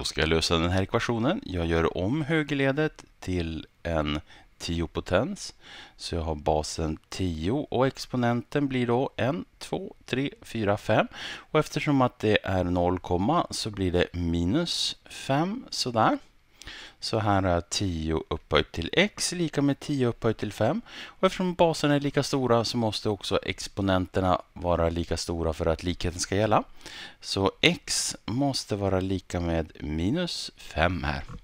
Då ska jag lösa den här ekvationen. Jag gör om högerledet till en 10-potens. Så jag har basen 10 och exponenten blir då 1, 2, 3, 4, 5. Och eftersom att det är 0, så blir det minus 5 sådär. Så här är 10 upphöjt till x lika med 10 upphöjt till 5. Och eftersom baserna är lika stora så måste också exponenterna vara lika stora för att likheten ska gälla. Så x måste vara lika med minus 5 här.